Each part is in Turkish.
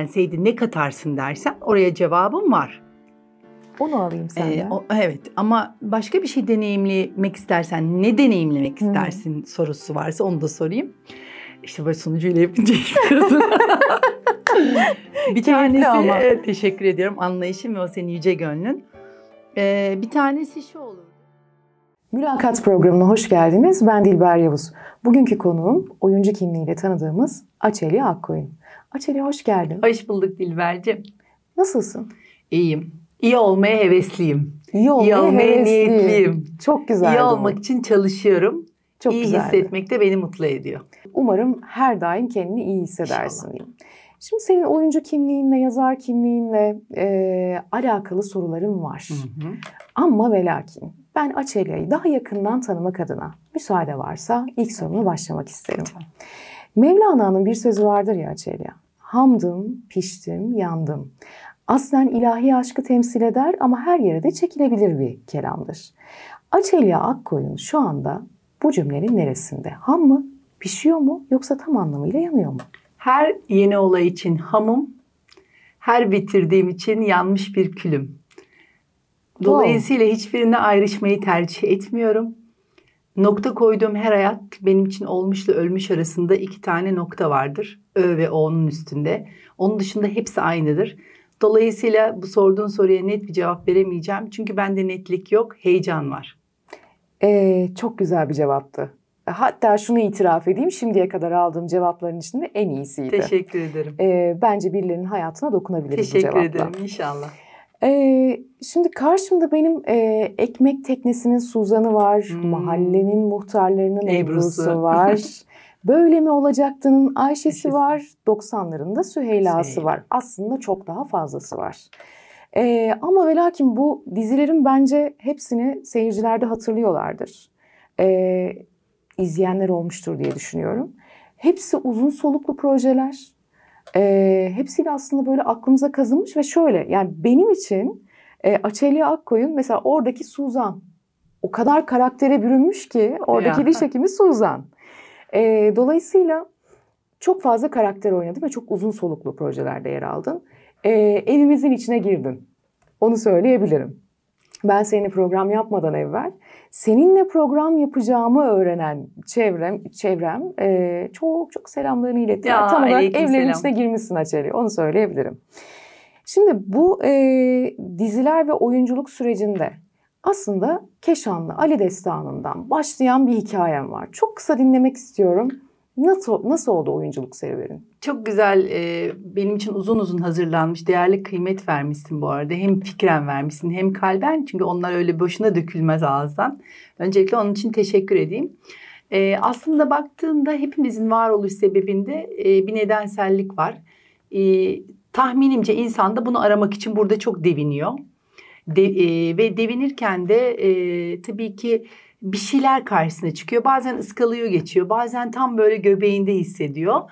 Enseydi ne katarsın dersen oraya cevabım var. Onu alayım ee, senden. Ee, o, evet ama başka bir şey deneyimlemek istersen ne deneyimlemek istersin sorusu varsa onu da sorayım. İşte böyle sonucuyla yapınca bir tanesi ama. Evet, teşekkür ediyorum anlayışın ve o senin yüce gönlün. Ee, bir tanesi şu olur. Mülakat programına hoş geldiniz. Ben Dilber Yavuz. Bugünkü konuğum oyuncu kimliğiyle tanıdığımız Açeli Akkoyun. Açeli hoş geldin. Hoş bulduk Dilber'cim. Nasılsın? İyiyim. İyi olmaya hevesliyim. İyi olmaya, İyi olmaya hevesliyim. niyetliyim. Çok güzel. İyi olmak bu. için çalışıyorum. Çok iyi güzeldi. hissetmek de beni mutlu ediyor. Umarım her daim kendini iyi hissedersin. İnşallah. Şimdi senin oyuncu kimliğinle, yazar kimliğinle e, alakalı sorularım var. Hı hı. Ama ve lakin ben Açelya'yı daha yakından tanımak adına müsaade varsa ilk sorumla başlamak isterim. Lütfen. Mevlana'nın bir sözü vardır ya Çelya. Hamdım, piştim, yandım. Aslen ilahi aşkı temsil eder ama her yere de çekilebilir bir kelamdır. Açelya Akkoyun şu anda bu cümlenin neresinde? Ham mı? Pişiyor mu? Yoksa tam anlamıyla yanıyor mu? Her yeni olay için hamım, her bitirdiğim için yanmış bir külüm. Dolayısıyla hiçbirine ayrışmayı tercih etmiyorum. Nokta koyduğum her hayat benim için olmuşla ölmüş arasında iki tane nokta vardır. Ö ve O'nun üstünde. Onun dışında hepsi aynıdır. Dolayısıyla bu sorduğun soruya net bir cevap veremeyeceğim. Çünkü bende netlik yok, heyecan var. Ee, çok güzel bir cevaptı. Hatta şunu itiraf edeyim, şimdiye kadar aldığım cevapların içinde en iyisiydi. Teşekkür ederim. Ee, bence birilerinin hayatına dokunabiliriz Teşekkür bu cevapla. Teşekkür ederim, inşallah. Ee, şimdi karşımda benim e, ekmek teknesinin Suzan'ı var, hmm. mahallenin muhtarlarının Ebru'su, var. Böyle mi olacaktı'nın Ayşe'si, Ayşe'si var, 90'ların da Süheyla'sı şey. var. Aslında çok daha fazlası var. Ee, ama ve bu dizilerin bence hepsini seyircilerde hatırlıyorlardır. Ee, izleyenler olmuştur diye düşünüyorum. Hepsi uzun soluklu projeler e, hepsiyle aslında böyle aklımıza kazınmış ve şöyle yani benim için e, Açeli Akkoyun mesela oradaki Suzan o kadar karaktere bürünmüş ki oradaki ya. diş hekimi Suzan. E, dolayısıyla çok fazla karakter oynadın ve çok uzun soluklu projelerde yer aldın. E, evimizin içine girdin. Onu söyleyebilirim ben seninle program yapmadan evvel seninle program yapacağımı öğrenen çevrem çevrem e, çok çok selamlarını iletti Ya, Tam olarak evlerin selam. içine girmişsin Açeri. Onu söyleyebilirim. Şimdi bu e, diziler ve oyunculuk sürecinde aslında Keşanlı Ali Destanı'ndan başlayan bir hikayem var. Çok kısa dinlemek istiyorum. Nasıl, nasıl oldu oyunculuk serüvenin? Çok güzel, e, benim için uzun uzun hazırlanmış, değerli kıymet vermişsin bu arada. Hem fikren vermişsin hem kalben çünkü onlar öyle boşuna dökülmez ağızdan. Öncelikle onun için teşekkür edeyim. E, aslında baktığında hepimizin varoluş sebebinde e, bir nedensellik var. E, tahminimce insan da bunu aramak için burada çok deviniyor. De, e, ve devinirken de e, tabii ki bir şeyler karşısına çıkıyor. Bazen ıskalıyor geçiyor. Bazen tam böyle göbeğinde hissediyor.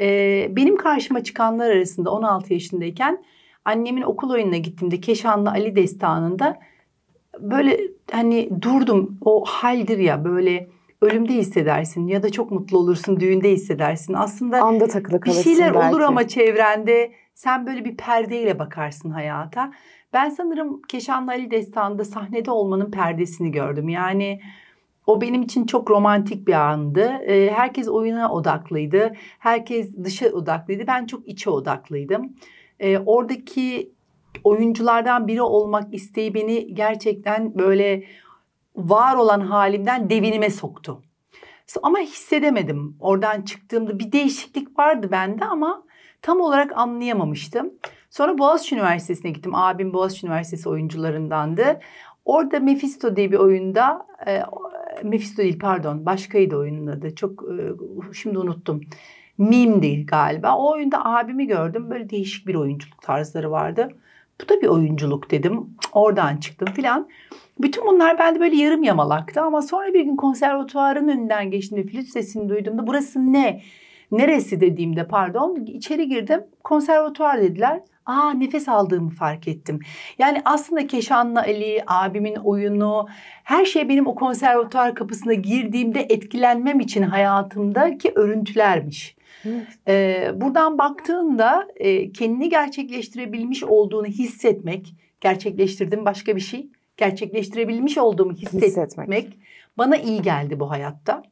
Ee, benim karşıma çıkanlar arasında 16 yaşındayken annemin okul oyununa gittiğimde Keşanlı Ali Destanı'nda böyle hani durdum. O haldir ya böyle ölümde hissedersin ya da çok mutlu olursun düğünde hissedersin. Aslında anda takılı bir şeyler belki. olur ama çevrende sen böyle bir perdeyle bakarsın hayata. Ben sanırım Keşanlı Ali Destanı'nda sahnede olmanın perdesini gördüm. Yani o benim için çok romantik bir andı. Ee, herkes oyuna odaklıydı. Herkes dışa odaklıydı. Ben çok içe odaklıydım. Ee, oradaki oyunculardan biri olmak isteği beni gerçekten böyle var olan halimden devinime soktu. Ama hissedemedim. Oradan çıktığımda bir değişiklik vardı bende ama tam olarak anlayamamıştım. Sonra Boğaziçi Üniversitesi'ne gittim. Abim Boğaziçi Üniversitesi oyuncularındandı. Orada Mephisto diye bir oyunda e, Mephisto değil pardon başkaydı oyunun adı. Çok e, şimdi unuttum. Mim'di galiba. O oyunda abimi gördüm. Böyle değişik bir oyunculuk tarzları vardı. Bu da bir oyunculuk dedim. Oradan çıktım filan. Bütün bunlar bende böyle yarım yamalaktı ama sonra bir gün konservatuvarın önünden geçtiğimde flüt sesini duyduğumda burası ne? Neresi dediğimde pardon içeri girdim konservatuvar dediler aa nefes aldığımı fark ettim. Yani aslında Keşanla Ali, abimin oyunu, her şey benim o konservatuar kapısına girdiğimde etkilenmem için hayatımdaki örüntülermiş. Evet. Ee, buradan baktığında e, kendini gerçekleştirebilmiş olduğunu hissetmek, gerçekleştirdim başka bir şey, gerçekleştirebilmiş olduğumu hissetmek, hissetmek. bana iyi geldi bu hayatta.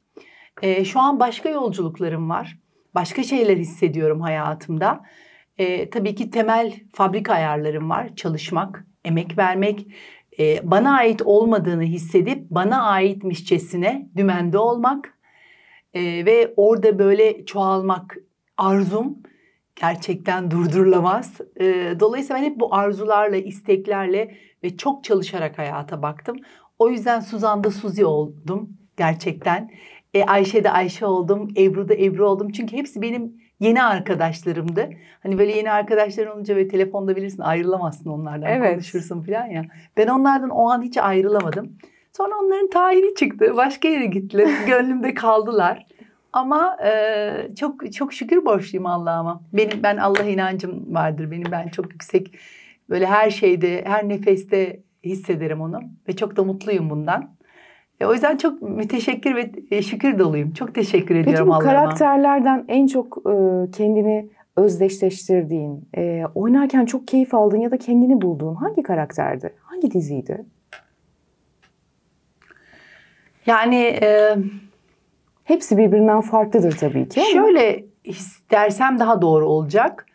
Ee, şu an başka yolculuklarım var, başka şeyler hissediyorum hayatımda e, tabii ki temel fabrika ayarlarım var. Çalışmak, emek vermek, e, bana ait olmadığını hissedip bana aitmişçesine dümende olmak e, ve orada böyle çoğalmak arzum gerçekten durdurulamaz. E, dolayısıyla ben hep bu arzularla, isteklerle ve çok çalışarak hayata baktım. O yüzden Suzan'da Suzi oldum gerçekten. E, Ayşe'de Ayşe oldum, Ebru'da Ebru oldum. Çünkü hepsi benim yeni arkadaşlarımdı. Hani böyle yeni arkadaşların olunca ve telefonda bilirsin ayrılamazsın onlardan evet. konuşursun falan ya. Ben onlardan o an hiç ayrılamadım. Sonra onların tayini çıktı. Başka yere gittiler. Gönlümde kaldılar. Ama e, çok çok şükür borçluyum Allah'a. Benim ben Allah inancım vardır. Benim ben çok yüksek böyle her şeyde, her nefeste hissederim onu ve çok da mutluyum bundan. E, o yüzden çok müteşekkir ve e, şükür doluyum. Çok teşekkür ediyorum Allah'a. Peki bu Allah'ıma. karakterlerden en çok e, kendini özdeşleştirdiğin, oynarken çok keyif aldığın ya da kendini bulduğun hangi karakterdi? Hangi diziydi? Yani e, hepsi birbirinden farklıdır tabii ki. Şöyle dersem daha doğru olacak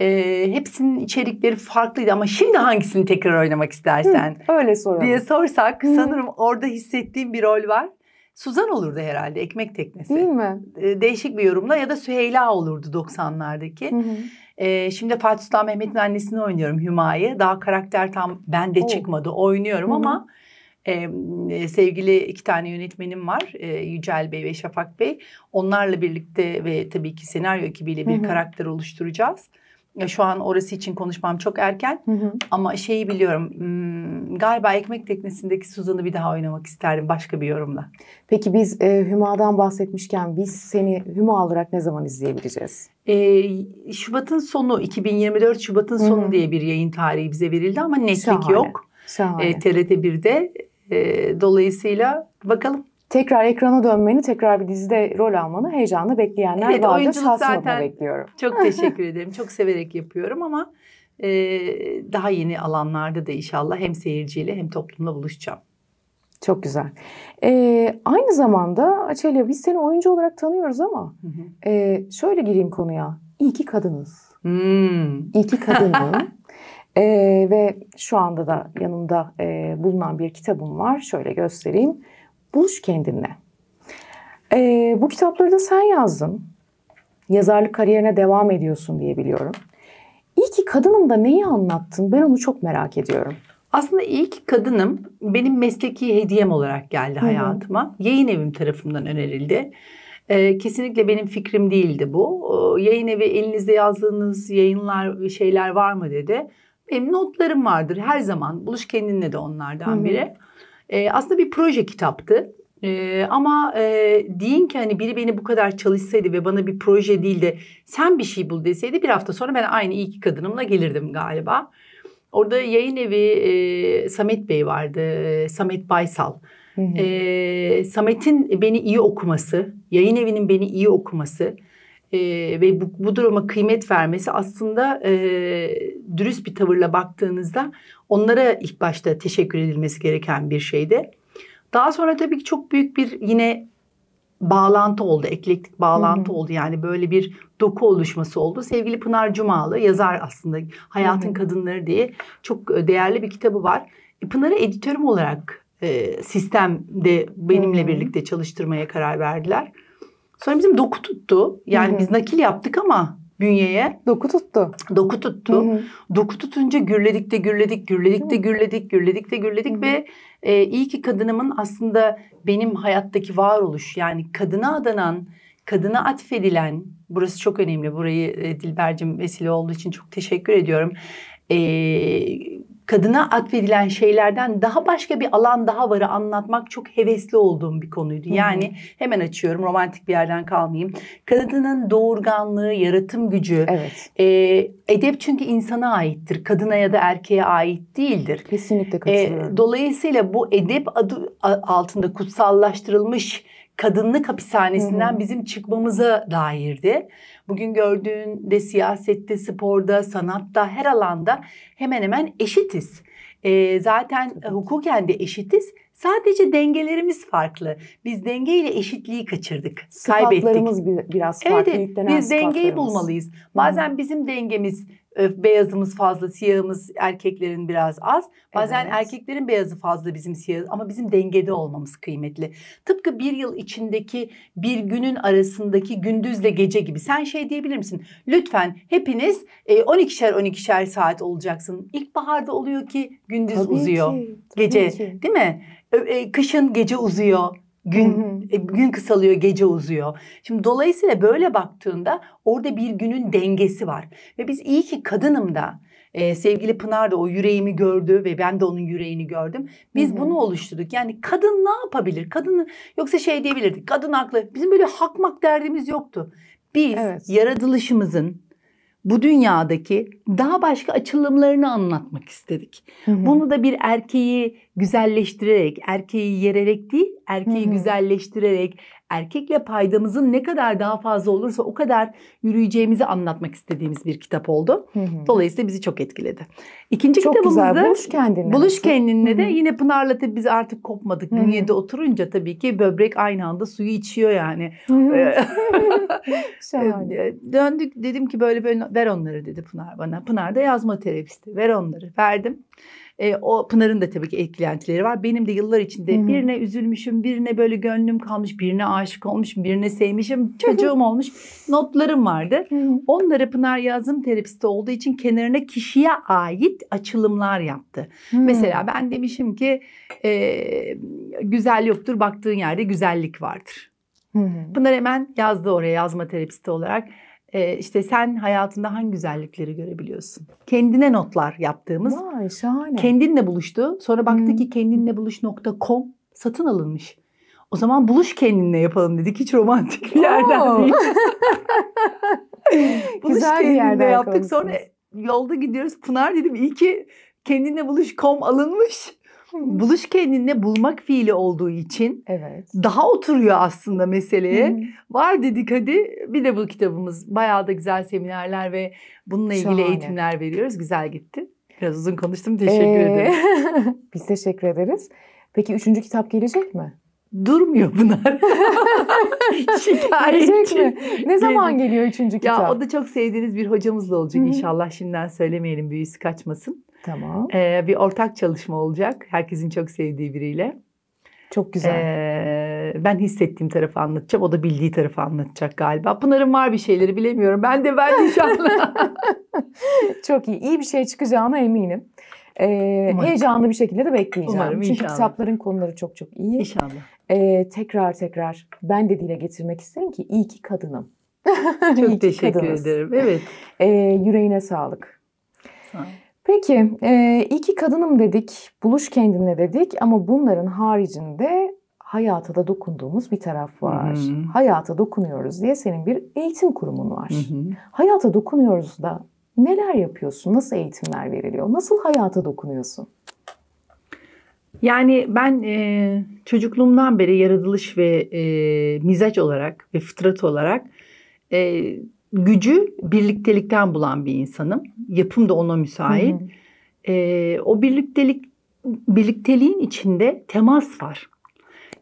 e, hepsinin içerikleri farklıydı ama şimdi hangisini tekrar oynamak istersen? Hı, öyle soralım. Diye sorsak Hı. sanırım orada hissettiğim bir rol var. Suzan olurdu herhalde ekmek teknesi. Değil mi? değişik bir yorumla ya da Süheyla olurdu 90'lardaki. Hı hı. E, şimdi Fatih Sultan Mehmet'in annesini oynuyorum Hümayi. Daha karakter tam bende o. çıkmadı oynuyorum hı hı. ama... Ee, sevgili iki tane yönetmenim var ee, Yücel Bey ve Şafak Bey. Onlarla birlikte ve tabii ki senaryo ekibiyle bir hı hı. karakter oluşturacağız. E, şu an orası için konuşmam çok erken hı hı. ama şeyi biliyorum galiba ekmek teknesindeki Suzan'ı bir daha oynamak isterdim başka bir yorumla. Peki biz e, Hüma'dan bahsetmişken biz seni Hüma olarak ne zaman izleyebileceğiz? E, Şubat'ın sonu 2024 Şubat'ın sonu hı hı. diye bir yayın tarihi bize verildi ama netlik Şahane. yok. Şahane. E, TRT 1'de e, dolayısıyla bakalım tekrar ekrana dönmeni, tekrar bir dizide rol almanı heyecanla bekleyenler evet, vardır. Oyunculuk zaten bekliyorum. Çok teşekkür ederim. Çok severek yapıyorum ama e, daha yeni alanlarda da inşallah hem seyirciyle hem toplumla buluşacağım. Çok güzel. Ee, aynı zamanda Açelya biz seni oyuncu olarak tanıyoruz ama hı hı. E, şöyle gireyim konuya. İyi ki kadınız. Hmm. İyi ki kadınım. e, ve şu anda da yanımda e, bulunan bir kitabım var. Şöyle göstereyim. Buluş kendinle. Ee, bu kitapları da sen yazdın. Yazarlık kariyerine devam ediyorsun diye biliyorum. İyi ki kadınım da neyi anlattın? Ben onu çok merak ediyorum. Aslında iyi ki kadınım benim mesleki hediyem olarak geldi hayatıma. Hı hı. Yayın evim tarafından önerildi. Ee, kesinlikle benim fikrim değildi bu. Ee, yayın evi elinizde yazdığınız yayınlar şeyler var mı dedi. Benim notlarım vardır her zaman. Buluş kendinle de onlardan hı hı. biri. E, aslında bir proje kitaptı. Ee, ama e, deyin ki hani biri beni bu kadar çalışsaydı ve bana bir proje değil de sen bir şey bul deseydi bir hafta sonra ben aynı iyi ki kadınımla gelirdim galiba. Orada yayın evi e, Samet Bey vardı, Samet Baysal. E, Samet'in beni iyi okuması, yayın evinin beni iyi okuması, e, ve bu, bu duruma kıymet vermesi aslında e, dürüst bir tavırla baktığınızda onlara ilk başta teşekkür edilmesi gereken bir şeydi. Daha sonra tabii ki çok büyük bir yine bağlantı oldu, eklektik bağlantı Hı-hı. oldu. Yani böyle bir doku oluşması oldu. Sevgili Pınar Cumalı yazar aslında Hayatın Hı-hı. Kadınları diye çok e, değerli bir kitabı var. E, Pınar'ı editörüm olarak e, sistemde benimle Hı-hı. birlikte çalıştırmaya karar verdiler. Sonra bizim doku tuttu. Yani Hı-hı. biz nakil yaptık ama bünyeye. Doku tuttu. Doku tuttu. Hı-hı. Doku tutunca gürledik de gürledik, gürledik de gürledik, gürledik de gürledik Hı-hı. ve e, iyi ki kadınımın aslında benim hayattaki varoluş yani kadına adanan, kadına atfedilen, burası çok önemli. Burayı e, Dilbercim vesile olduğu için çok teşekkür ediyorum. E, kadına atfedilen şeylerden daha başka bir alan daha varı anlatmak çok hevesli olduğum bir konuydu. Yani hemen açıyorum romantik bir yerden kalmayayım. Kadının doğurganlığı, yaratım gücü. Evet. E, edep çünkü insana aittir. Kadına ya da erkeğe ait değildir. Kesinlikle e, katılıyorum. E, dolayısıyla bu edep adı altında kutsallaştırılmış kadınlık hapishanesinden Hı-hı. bizim çıkmamıza dairdi. Bugün gördüğünde siyasette, sporda, sanatta, her alanda hemen hemen eşitiz. E, zaten hukuken de eşitiz. Sadece dengelerimiz farklı. Biz dengeyle eşitliği kaçırdık, sıfatlarımız kaybettik. Sıfatlarımız biraz farklı. Evet, biz dengeyi bulmalıyız. Bazen bizim dengemiz beyazımız fazla, siyahımız erkeklerin biraz az. Bazen evet. erkeklerin beyazı fazla bizim siyahı ama bizim dengede olmamız kıymetli. Tıpkı bir yıl içindeki bir günün arasındaki gündüzle gece gibi. Sen şey diyebilir misin? Lütfen hepiniz 12'şer e, 12'şer saat olacaksın. İlkbaharda oluyor ki gündüz tabii uzuyor. Ki, gece ki. değil mi? E, kışın gece uzuyor. Gün e, gün kısalıyor, gece uzuyor. Şimdi dolayısıyla böyle baktığında orada bir günün dengesi var. Ve biz iyi ki kadınım da ee, sevgili Pınar da o yüreğimi gördü ve ben de onun yüreğini gördüm. Biz Hı-hı. bunu oluşturduk. Yani kadın ne yapabilir? Kadın yoksa şey diyebilirdik. Kadın haklı. Bizim böyle hakmak derdimiz yoktu. Biz evet. yaratılışımızın bu dünyadaki daha başka açılımlarını anlatmak istedik. Hı-hı. Bunu da bir erkeği güzelleştirerek, erkeği yererek değil, erkeği Hı-hı. güzelleştirerek, erkekle paydamızın ne kadar daha fazla olursa o kadar yürüyeceğimizi anlatmak istediğimiz bir kitap oldu. Hı-hı. Dolayısıyla bizi çok etkiledi. İkinci çok kitabımızda güzel. Buluş Kendinle. Buluş Kendinle de yine Pınar'la tabii biz artık kopmadık. hı Bünyede oturunca tabii ki böbrek aynı anda suyu içiyor yani. Ee, e, döndük dedim ki böyle böyle ver onları dedi Pınar bana. Pınar da yazma terapisti. Ver onları. Verdim. E, o Pınar'ın da tabii ki etkilentileri var. Benim de yıllar içinde hı birine üzülmüşüm, birine böyle gönlüm kalmış, birine aşık olmuşum, birine sevmişim, çocuğum olmuş. Notlarım vardı. hı Onları Pınar yazım terapisti olduğu için kenarına kişiye ait açılımlar yaptı. hı Mesela ben demişim ki e, güzel yoktur baktığın yerde güzellik vardır. hı Pınar hemen yazdı oraya yazma terapisti olarak e, işte sen hayatında hangi güzellikleri görebiliyorsun? Kendine notlar yaptığımız. Vay şahane. Kendinle buluştu. Sonra baktı hmm. ki kendinlebuluş.com satın alınmış. O zaman buluş kendinle yapalım dedik. Hiç romantik bir yerden Oo. değil. buluş Güzel kendinle yerden yaptık. Sonra yolda gidiyoruz. Pınar dedim iyi ki kendinle buluş.com alınmış buluş kendinle bulmak fiili olduğu için evet. daha oturuyor aslında meseleye. Var dedik hadi bir de bu kitabımız bayağı da güzel seminerler ve bununla ilgili Şahane. eğitimler veriyoruz. Güzel gitti. Biraz uzun konuştum. Ee, teşekkür ee, ederim. biz teşekkür ederiz. Peki üçüncü kitap gelecek mi? Durmuyor bunlar. Şikayetçi. mi? Ne zaman geliyor üçüncü kitap? Ya o da çok sevdiğiniz bir hocamızla olacak Hı-hı. inşallah. Şimdiden söylemeyelim büyüsü kaçmasın. Tamam. Ee, bir ortak çalışma olacak. Herkesin çok sevdiği biriyle. Çok güzel. Ee, ben hissettiğim tarafı anlatacağım. O da bildiği tarafı anlatacak galiba. Pınar'ın var bir şeyleri bilemiyorum. Ben de ben inşallah. çok iyi. İyi bir şey çıkacağına eminim. Ee, heyecanlı bir şekilde de bekleyeceğim. Umarım, Çünkü inşallah. kitapların konuları çok çok iyi. İnşallah. Ee, tekrar tekrar ben de dile getirmek isterim ki iyi ki kadınım. çok iyi teşekkür kadınız. ederim. Evet. Ee, yüreğine sağlık. Sağ ol. Peki, e, iyi kadınım dedik, buluş kendine dedik ama bunların haricinde hayata da dokunduğumuz bir taraf var. Hı-hı. Hayata dokunuyoruz diye senin bir eğitim kurumun var. Hı-hı. Hayata dokunuyoruz da neler yapıyorsun? Nasıl eğitimler veriliyor? Nasıl hayata dokunuyorsun? Yani ben e, çocukluğumdan beri yaratılış ve e, mizaç olarak ve fıtrat olarak e, gücü birliktelikten bulan bir insanım. Yapım da ona müsait. Hı hı. E, o birliktelik birlikteliğin içinde temas var.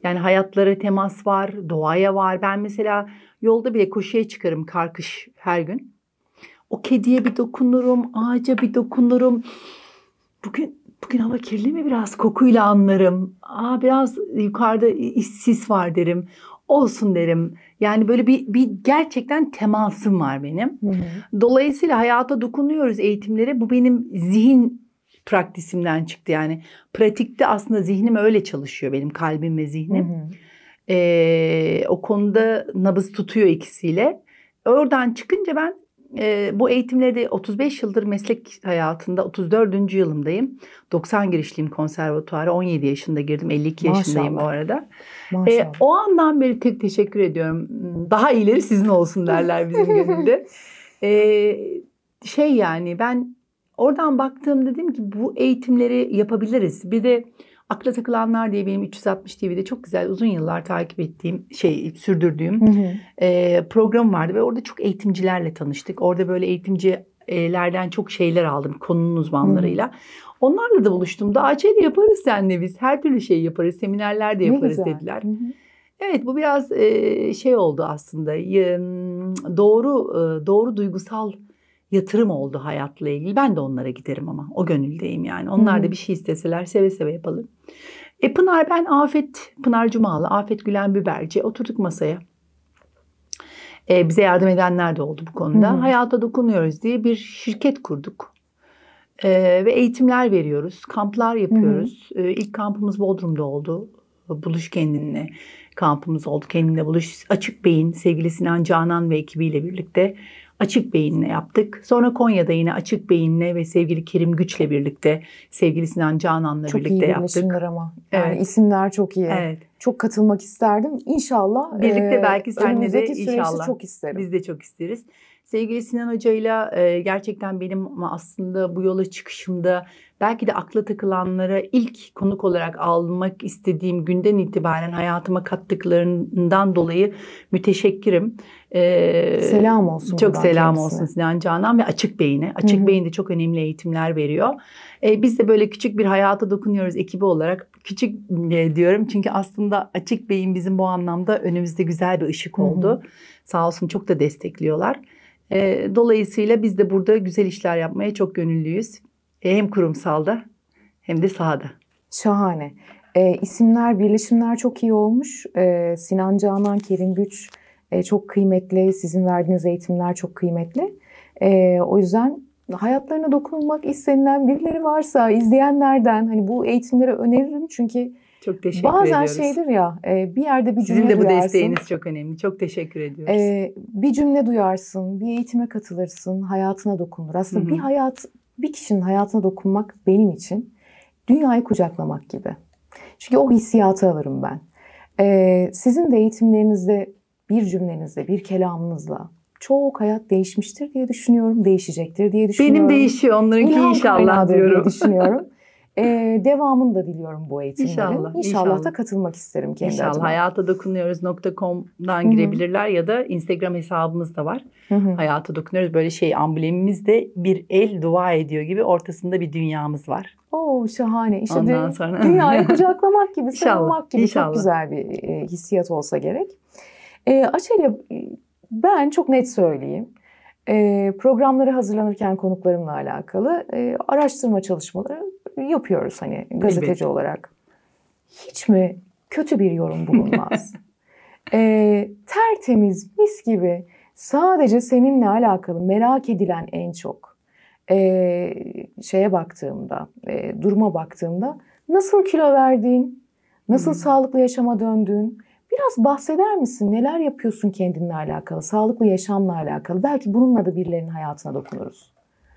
Yani hayatlara temas var, doğaya var. Ben mesela yolda bile koşuya çıkarım karkış her gün. O kediye bir dokunurum, ağaca bir dokunurum. Bugün bugün hava kirli mi biraz kokuyla anlarım. Aa biraz yukarıda sis var derim. Olsun derim. Yani böyle bir, bir gerçekten temasım var benim. Hı hı. Dolayısıyla hayata dokunuyoruz eğitimlere. Bu benim zihin praktisimden çıktı yani. Pratikte aslında zihnim öyle çalışıyor benim kalbim ve zihnim. Ee, o konuda nabız tutuyor ikisiyle. Oradan çıkınca ben e, bu eğitimleri 35 yıldır meslek hayatında 34. yılımdayım. 90 girişliyim konservatuara. 17 yaşında girdim. 52 Maşallah. yaşındayım bu arada. Maşallah. E, o andan beri tek teşekkür ediyorum. Hmm, daha iyileri sizin olsun derler bizim gönülde. E, şey yani ben oradan baktığım dedim ki bu eğitimleri yapabiliriz. Bir de Akla Takılanlar diye benim 360 TV'de çok güzel uzun yıllar takip ettiğim şey sürdürdüğüm E, program vardı ve orada çok eğitimcilerle tanıştık. Orada böyle eğitimcilerden çok şeyler aldım konunun uzmanlarıyla. Hı. Onlarla da buluştum. Daha acele yaparız senle biz. Her türlü şey yaparız. Seminerler de yaparız ne güzel. dediler. Hı hı. Evet bu biraz e, şey oldu aslında. E, doğru e, doğru duygusal yatırım oldu hayatla ilgili. Ben de onlara giderim ama o gönüldeyim yani. Onlar da bir şey isteseler seve seve yapalım. E Pınar ben Afet, Pınar Cumalı, Afet Gülen Biberci oturduk masaya. E, bize yardım edenler de oldu bu konuda. Hı-hı. Hayata dokunuyoruz diye bir şirket kurduk. E, ve eğitimler veriyoruz, kamplar yapıyoruz. Hı E, ilk kampımız Bodrum'da oldu. Buluş kendinle kampımız oldu. Kendinle buluş açık beyin sevgili Sinan Canan ve ekibiyle birlikte Açık Beyin'le yaptık. Sonra Konya'da yine Açık Beyin'le ve sevgili Kerim Güç'le birlikte, sevgili Sinan Canan'la çok birlikte yaptık. Çok iyi bir ama. Yani evet. isimler çok iyi. Evet. Çok katılmak isterdim. İnşallah. Birlikte e, belki senle de inşallah. çok isterim. Biz de çok isteriz. Sevgili Sinan Hoca'yla e, gerçekten benim aslında bu yola çıkışımda belki de akla takılanlara ilk konuk olarak almak istediğim günden itibaren hayatıma kattıklarından dolayı müteşekkirim. Ee, selam olsun. Çok selam kendisine. olsun Sinan Canan ve Açık Beyin'e. Açık Hı-hı. Beyin de çok önemli eğitimler veriyor. Ee, biz de böyle küçük bir hayata dokunuyoruz ekibi olarak. Küçük e, diyorum çünkü aslında Açık Beyin bizim bu anlamda önümüzde güzel bir ışık oldu. Hı-hı. Sağ olsun çok da destekliyorlar. E, dolayısıyla biz de burada güzel işler yapmaya çok gönüllüyüz. E, hem kurumsalda hem de sahada. Şahane. E, isimler, birleşimler çok iyi olmuş. E, Sinan Canan, Kerim Güç e, çok kıymetli. Sizin verdiğiniz eğitimler çok kıymetli. E, o yüzden hayatlarına dokunulmak istenilen birileri varsa izleyenlerden hani bu eğitimlere öneririm çünkü çok teşekkür Bazen ediyoruz. Bazen şeydir ya e, bir yerde bir cümle duyarsın. Sizin de bu desteğiniz çok önemli. Çok teşekkür ediyoruz. E, bir cümle duyarsın, bir eğitime katılırsın, hayatına dokunur. Aslında Hı-hı. bir hayat, bir kişinin hayatına dokunmak benim için dünyayı kucaklamak gibi. Çünkü o hissiyatı alırım ben. E, sizin de eğitimlerinizde bir cümlenizle, bir kelamınızla çok hayat değişmiştir diye düşünüyorum. Değişecektir diye düşünüyorum. Benim değişiyor onlarınki inşallah diyorum. Diye düşünüyorum. E, devamını da diliyorum bu eğitimlerin. İnşallah. İnşallah, inşallah. da katılmak isterim kendi İnşallah. Adıma. Hayata dokunuyoruz.com'dan girebilirler ya da Instagram hesabımız da var. Hı-hı. Hayata dokunuyoruz. Böyle şey amblemimiz de bir el dua ediyor gibi ortasında bir dünyamız var. Oo şahane. İşte Ondan dü- sonra. dünyayı kucaklamak gibi, sarılmak gibi İnşallah. çok güzel bir e, hissiyat olsa gerek. E, Açelya ben çok net söyleyeyim. E, programları hazırlanırken konuklarımla alakalı e, araştırma çalışmaları yapıyoruz hani gazeteci Elbette. olarak. Hiç mi kötü bir yorum bulunmaz? e, tertemiz, mis gibi sadece seninle alakalı merak edilen en çok e, şeye baktığımda, e, duruma baktığımda nasıl kilo verdiğin, nasıl hmm. sağlıklı yaşama döndüğün, biraz bahseder misin? Neler yapıyorsun kendinle alakalı, sağlıklı yaşamla alakalı? Belki bununla da birilerinin hayatına dokunuruz.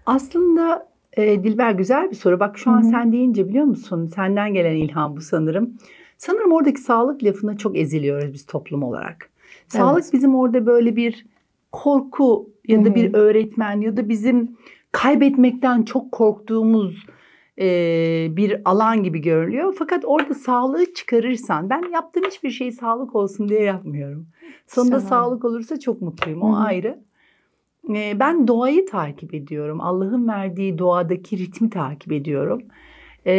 Aslında e, Dilber güzel bir soru. Bak şu Hı-hı. an sen deyince biliyor musun? Senden gelen ilham bu sanırım. Sanırım oradaki sağlık lafına çok eziliyoruz biz toplum olarak. Sağlık bizim orada böyle bir korku ya da Hı-hı. bir öğretmen ya da bizim kaybetmekten çok korktuğumuz e, bir alan gibi görülüyor. Fakat orada sağlığı çıkarırsan ben yaptığım hiçbir şeyi sağlık olsun diye yapmıyorum. Sonunda Şahane. sağlık olursa çok mutluyum. O Hı-hı. ayrı ben doğayı takip ediyorum. Allah'ın verdiği doğadaki ritmi takip ediyorum. Ee,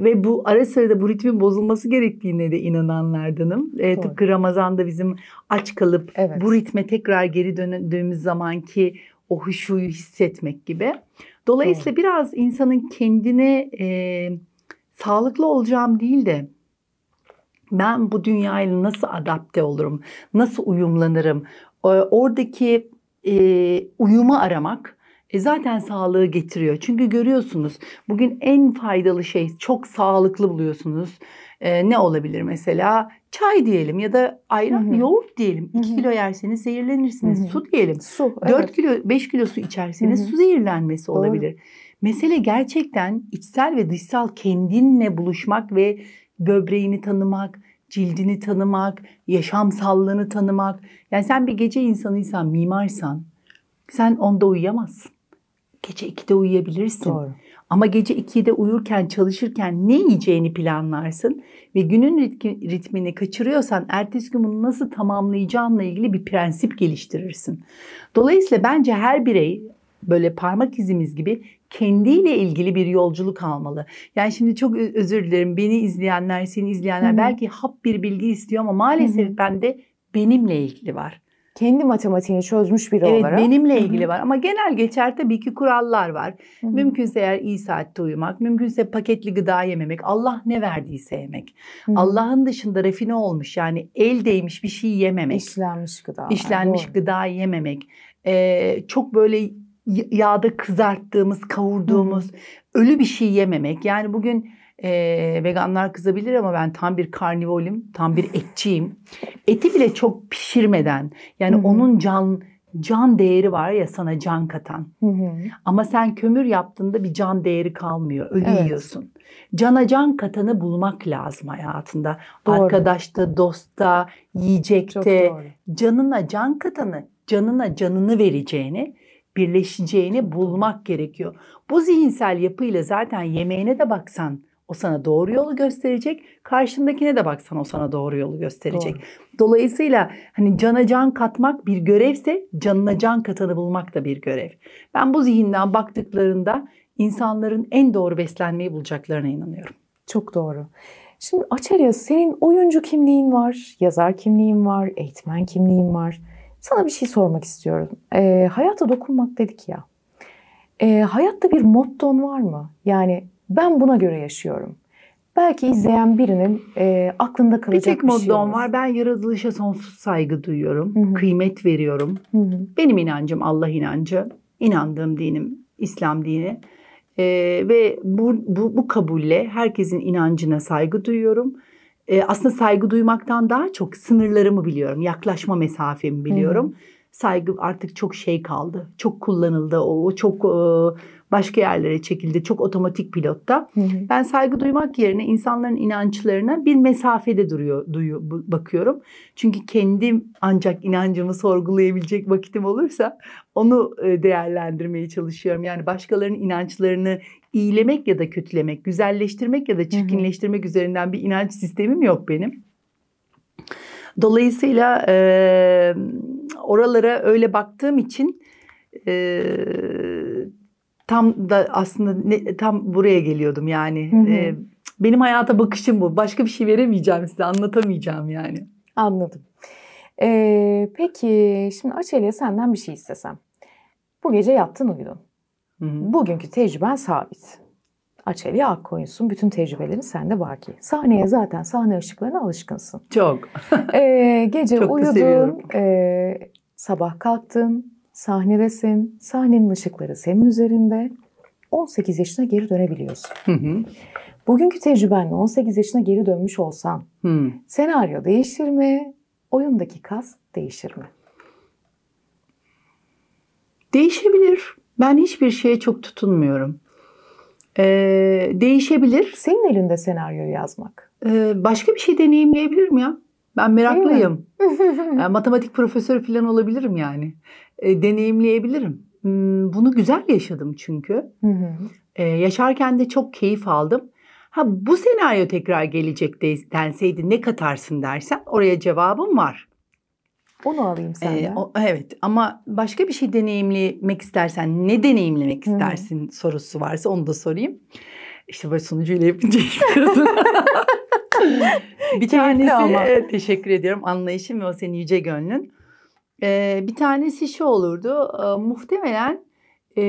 ve bu ara sırada bu ritmin bozulması gerektiğine de inananlardanım. Ee, tıpkı Ramazan'da bizim aç kalıp evet. bu ritme tekrar geri döndüğümüz zamanki o huşuyu hissetmek gibi. Dolayısıyla Doğru. biraz insanın kendine e, sağlıklı olacağım değil de ben bu dünyayla nasıl adapte olurum, nasıl uyumlanırım, oradaki e, uyuma aramak e, zaten sağlığı getiriyor. Çünkü görüyorsunuz bugün en faydalı şey çok sağlıklı buluyorsunuz. E, ne olabilir mesela? Çay diyelim ya da ayran, Hı-hı. yoğurt diyelim. 2 kilo yerseniz zehirlenirsiniz. Hı-hı. Su diyelim. Su. Evet. kilo, 5 kilo su içerseniz Hı-hı. su zehirlenmesi Doğru. olabilir. Mesele gerçekten içsel ve dışsal kendinle buluşmak ve böbreğini tanımak, cildini tanımak, yaşamsallığını tanımak. Yani sen bir gece insanıysan, mimarsan sen onda uyuyamazsın. Gece 2'de uyuyabilirsin. Doğru. Ama gece 2'de uyurken, çalışırken ne yiyeceğini planlarsın ve günün ritmini kaçırıyorsan ertesi gün bunu nasıl tamamlayacağınla ilgili bir prensip geliştirirsin. Dolayısıyla bence her birey böyle parmak izimiz gibi kendiyle ilgili bir yolculuk almalı. Yani şimdi çok özür dilerim beni izleyenler, seni izleyenler Hı-hı. belki hap bir bilgi istiyor ama maalesef Hı-hı. bende benimle ilgili var. Kendi matematiğini çözmüş biri evet, olarak. Evet benimle ilgili Hı-hı. var ama genel geçer tabii ki kurallar var. Hı-hı. Mümkünse eğer iyi saatte uyumak, mümkünse paketli gıda yememek, Allah ne verdiyse yemek. Allah'ın dışında refine olmuş yani el değmiş bir şey yememek. İşlenmiş gıda. İşlenmiş yani, gıda yememek. Ee, çok böyle yağda kızarttığımız, kavurduğumuz hı hmm. ölü bir şey yememek. Yani bugün e, veganlar kızabilir ama ben tam bir karnivolim, tam bir etçiyim. Eti bile çok pişirmeden yani hı hmm. onun can can değeri var ya sana can katan. hı Ama sen kömür yaptığında bir can değeri kalmıyor. Ölü evet. yiyorsun. Cana can katanı bulmak lazım hayatında. Doğru. Arkadaşta, dostta, yiyecekte. Canına can katanı, canına canını vereceğini birleşeceğini bulmak gerekiyor. Bu zihinsel yapıyla zaten yemeğine de baksan o sana doğru yolu gösterecek. Karşındakine de baksan o sana doğru yolu gösterecek. Doğru. Dolayısıyla hani cana can katmak bir görevse canına can katanı bulmak da bir görev. Ben bu zihinden baktıklarında insanların en doğru beslenmeyi bulacaklarına inanıyorum. Çok doğru. Şimdi Açerya senin oyuncu kimliğin var, yazar kimliğin var, eğitmen kimliğin var. Sana bir şey sormak istiyorum. E, hayata dokunmak dedik ya. E, hayatta bir motton var mı? Yani ben buna göre yaşıyorum. Belki izleyen birinin e, aklında kalacak bir, tek bir şey mottom var. Ben yaratılışa sonsuz saygı duyuyorum. Hı-hı. Kıymet veriyorum. Hı-hı. Benim inancım Allah inancı. İnandığım dinim İslam dini. E, ve bu, bu, bu kabulle herkesin inancına saygı duyuyorum e, aslında saygı duymaktan daha çok sınırlarımı biliyorum. Yaklaşma mesafemi biliyorum. Hı. Saygı artık çok şey kaldı. Çok kullanıldı o. Çok e, başka yerlere çekildi. Çok otomatik pilotta. Hı hı. Ben saygı duymak yerine insanların inançlarına bir mesafede duruyor duyu, bakıyorum. Çünkü kendim ancak inancımı sorgulayabilecek vakitim olursa onu e, değerlendirmeye çalışıyorum. Yani başkalarının inançlarını iyilemek ya da kötülemek, güzelleştirmek ya da çirkinleştirmek hı hı. üzerinden bir inanç sistemim yok benim. Dolayısıyla e, oralara öyle baktığım için e, tam da aslında ne, tam buraya geliyordum yani. Hı hı. E, benim hayata bakışım bu. Başka bir şey veremeyeceğim size, anlatamayacağım yani. Anladım. Ee, peki şimdi Açelya senden bir şey istesem. Bu gece yattın uyudun. Hı hı. Bugünkü tecrüben sabit. Açelya Akkoyunsun. Bütün tecrübelerin sende ki Sahneye zaten sahne ışıklarına alışkınsın. Çok. ee, gece Çok uyudun. E, sabah kalktın sahnedesin, sahnenin ışıkları senin üzerinde. 18 yaşına geri dönebiliyorsun. Hı hı. Bugünkü tecrübenle 18 yaşına geri dönmüş olsan hı. senaryo değişir mi? Oyundaki kas değişir mi? Değişebilir. Ben hiçbir şeye çok tutunmuyorum. Ee, değişebilir. Senin elinde senaryoyu yazmak. Ee, başka bir şey deneyimleyebilirim ya. Ben meraklıyım. yani matematik profesörü falan olabilirim yani. E, deneyimleyebilirim. Hmm, bunu güzel yaşadım çünkü. e, yaşarken de çok keyif aldım. Ha bu senaryo tekrar gelecek denseydi ne katarsın dersen oraya cevabım var. Onu alayım e, senden. Ee, o, evet ama başka bir şey deneyimlemek istersen ne deneyimlemek istersin Hı-hı. sorusu varsa onu da sorayım. İşte böyle sunucuyla yapınca bir tanesi ama. E, teşekkür ediyorum anlayışım ve o senin yüce gönlün. Ee, bir tanesi şu olurdu. E, muhtemelen e,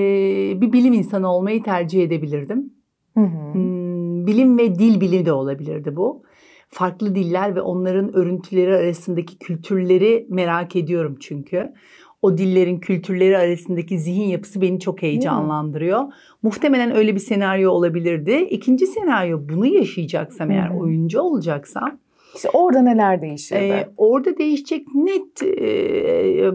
bir bilim insanı olmayı tercih edebilirdim. Hı hı. Hmm, bilim ve dil bilimi de olabilirdi bu. Farklı diller ve onların örüntüleri arasındaki kültürleri merak ediyorum çünkü o dillerin kültürleri arasındaki zihin yapısı beni çok heyecanlandırıyor. Muhtemelen öyle bir senaryo olabilirdi. İkinci senaryo bunu yaşayacaksam eğer oyuncu olacaksam İşte orada neler değişirdi? Ee, orada değişecek net e,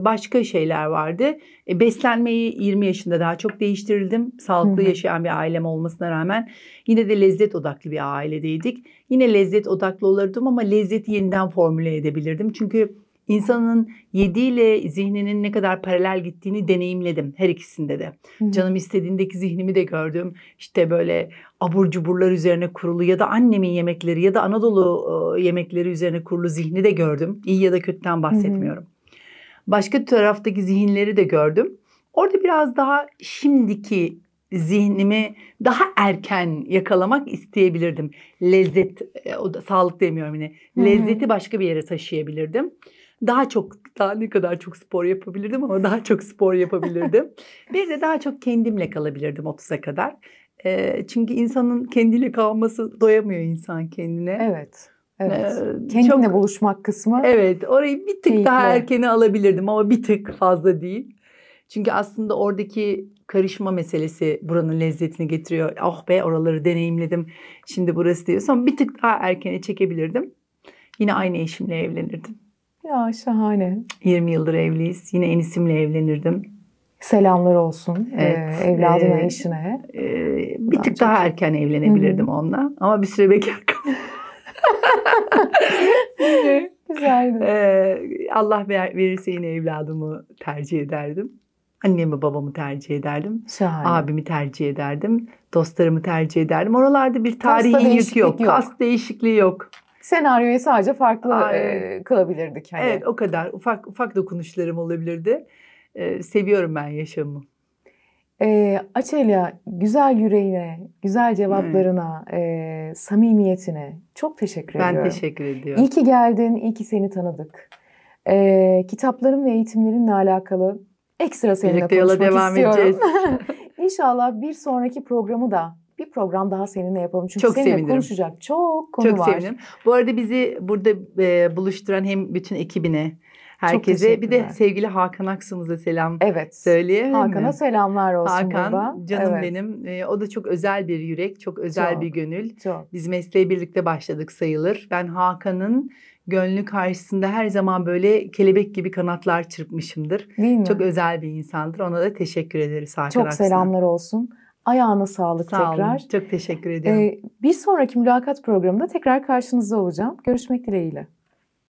başka şeyler vardı. E, beslenmeyi 20 yaşında daha çok değiştirildim. Sağlıklı Hı-hı. yaşayan bir ailem olmasına rağmen yine de lezzet odaklı bir ailedeydik. Yine lezzet odaklı olurdum ama lezzeti yeniden formüle edebilirdim. Çünkü İnsanın yediyle zihninin ne kadar paralel gittiğini deneyimledim her ikisinde de. Hı. Canım istediğindeki zihnimi de gördüm. İşte böyle abur cuburlar üzerine kurulu ya da annemin yemekleri ya da Anadolu e, yemekleri üzerine kurulu zihni de gördüm. İyi ya da kötüden bahsetmiyorum. Hı hı. Başka taraftaki zihinleri de gördüm. Orada biraz daha şimdiki zihnimi daha erken yakalamak isteyebilirdim. Lezzet, e, o da sağlık demiyorum yine. Lezzeti başka bir yere taşıyabilirdim. Daha çok daha ne kadar çok spor yapabilirdim ama daha çok spor yapabilirdim. bir de daha çok kendimle kalabilirdim 30'a kadar. E, çünkü insanın kendiyle kalması doyamıyor insan kendine. Evet. Evet. Ee, Kendinle çok, buluşmak kısmı. Evet. Orayı bir tık keyifli. daha erkeni alabilirdim ama bir tık fazla değil. Çünkü aslında oradaki karışma meselesi buranın lezzetini getiriyor. Ah oh be oraları deneyimledim. Şimdi burası diyorsam bir tık daha erkene çekebilirdim. Yine aynı eşimle evlenirdim. Ya şahane. 20 yıldır evliyiz. Yine enisimle evlenirdim. Selamlar olsun e, evet, e, evladına, e, eşine. E, bir tık daha erken evlenebilirdim Hı-hı. onunla. Ama bir süre bekar kaldım. Güzeldi. Ee, Allah verirse yine evladımı tercih ederdim. Annemi babamı tercih ederdim. Şahane. Abimi tercih ederdim. Dostlarımı tercih ederdim. Oralarda bir tarihi yük yok. yok. Kas değişikliği yok senaryoyu sadece farklı Aynen. e, kılabilirdik. Hani. Evet o kadar ufak ufak dokunuşlarım olabilirdi. E, seviyorum ben yaşamı. E, Açelya güzel yüreğine, güzel cevaplarına, e, samimiyetine çok teşekkür ben ediyorum. Ben teşekkür ediyorum. İyi ki geldin, iyi ki seni tanıdık. E, kitapların ve eğitimlerinle alakalı ekstra seninle Birlikte konuşmak yola devam istiyorum. Edeceğiz. İnşallah bir sonraki programı da bir program daha seninle yapalım. Çünkü çok seninle sevinirim. konuşacak çok konu çok var. Çok sevinirim. Bu arada bizi burada e, buluşturan hem bütün ekibine, herkese bir de sevgili Hakan Aksımıza selam evet. söyleyeyim Hakan'a mi? selamlar olsun Hakan, burada. canım evet. benim. E, o da çok özel bir yürek, çok özel çok, bir gönül. Çok. Biz mesleğe birlikte başladık sayılır. Ben Hakan'ın gönlü karşısında her zaman böyle kelebek gibi kanatlar çırpmışımdır. Değil mi? Çok özel bir insandır. Ona da teşekkür ederiz Hakan Çok Aksına. selamlar olsun. Ayağına sağlık Sağ tekrar. Olun. Çok teşekkür ediyorum. Ee, bir sonraki mülakat programında tekrar karşınızda olacağım. Görüşmek dileğiyle.